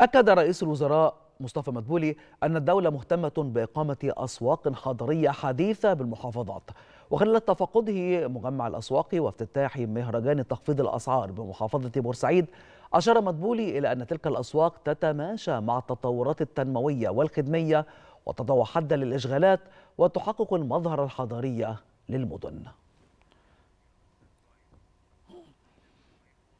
أكد رئيس الوزراء مصطفى مدبولي أن الدولة مهتمة بإقامة أسواق حضرية حديثة بالمحافظات وخلال تفقده مجمع الأسواق وافتتاح مهرجان تخفيض الأسعار بمحافظة بورسعيد أشار مدبولي إلى أن تلك الأسواق تتماشى مع التطورات التنموية والخدمية وتضع حدا للإشغالات وتحقق المظهر الحضاري للمدن